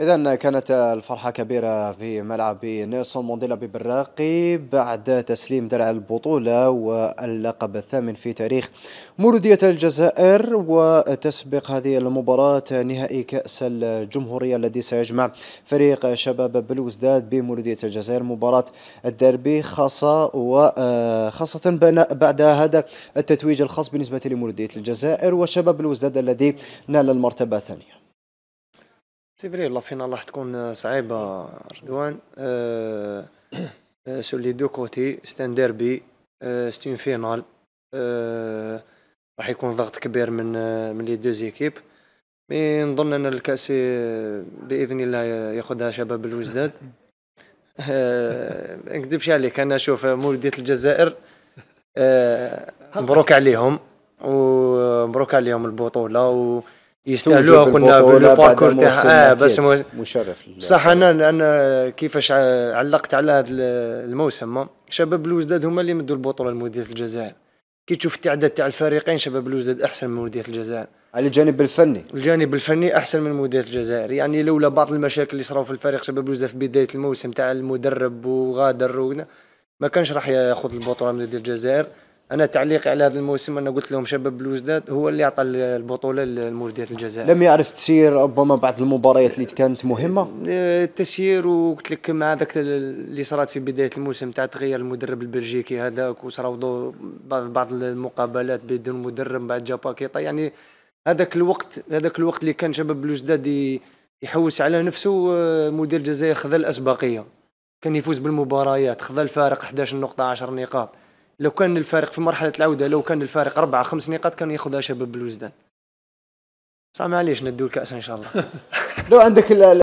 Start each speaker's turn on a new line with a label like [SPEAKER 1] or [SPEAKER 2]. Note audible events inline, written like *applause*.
[SPEAKER 1] إذا كانت الفرحة كبيرة في ملعب نيلسون مونديلا ببراقي بعد تسليم درع البطولة واللقب الثامن في تاريخ مولودية الجزائر وتسبق هذه المباراة نهائي كأس الجمهورية الذي سيجمع فريق شباب بلوزداد بمولودية الجزائر مباراة الدربي خاصة وخاصة آه، بعد هذا التتويج الخاص بالنسبة لمولودية الجزائر وشباب بلوزداد الذي نال المرتبة الثانية
[SPEAKER 2] سي فري لا فينال راح تكون صعيبه رضوان سو لي دو كوتي ستان ديربي أه ستون فينال راح يكون ضغط كبير من من لي دو زيكيب مي نظن ان الكاس باذن الله ياخذها شباب الوزداد ما نكذبش عليك انا شوف مولوديه الجزائر مبروك عليهم ومبروك عليهم البطوله و يستاهلوها كنا بالباركور تاعها آه بس مشرف صح انا انا كيفاش علقت على هذا الموسم شباب الوزداد هما اللي مدوا البطوله لمديريه الجزائر كي تشوف التعداد تاع الفريقين شباب الوزداد احسن من مديريه الجزائر على
[SPEAKER 1] الجانب الفني
[SPEAKER 2] الجانب الفني احسن من مديريه الجزائر يعني لولا بعض المشاكل اللي صراو في الفريق شباب الوزداد في بدايه الموسم تاع المدرب وغادر ما كانش راح ياخذ البطوله من الجزائر انا تعليقي على هذا الموسم انا قلت لهم شباب بلوزداد هو اللي اعطى البطوله لمولوديه الجزائر لم
[SPEAKER 1] يعرف تسيير ربما بعض المباريات اللي كانت مهمه
[SPEAKER 2] آه، التسيير وقلت لك مع ذاك اللي صارت في بدايه الموسم تاع تغير المدرب البلجيكي هذاك وصراو بعض المقابلات بدون مدرب بعد جا باكيطا يعني هذاك الوقت هذاك الوقت اللي كان شباب بلوزداد يحوس على نفسه آه، مدير الجزائر خذا الاسبقيه كان يفوز بالمباريات خذا الفارق 11 نقطه 10 نقاط لو كان الفارق في مرحله العوده لو كان الفارق اربع خمس نقاط كان ياخذها شباب الوزدان صح معليش ندو الكاس ان شاء الله *laughs* لو عندك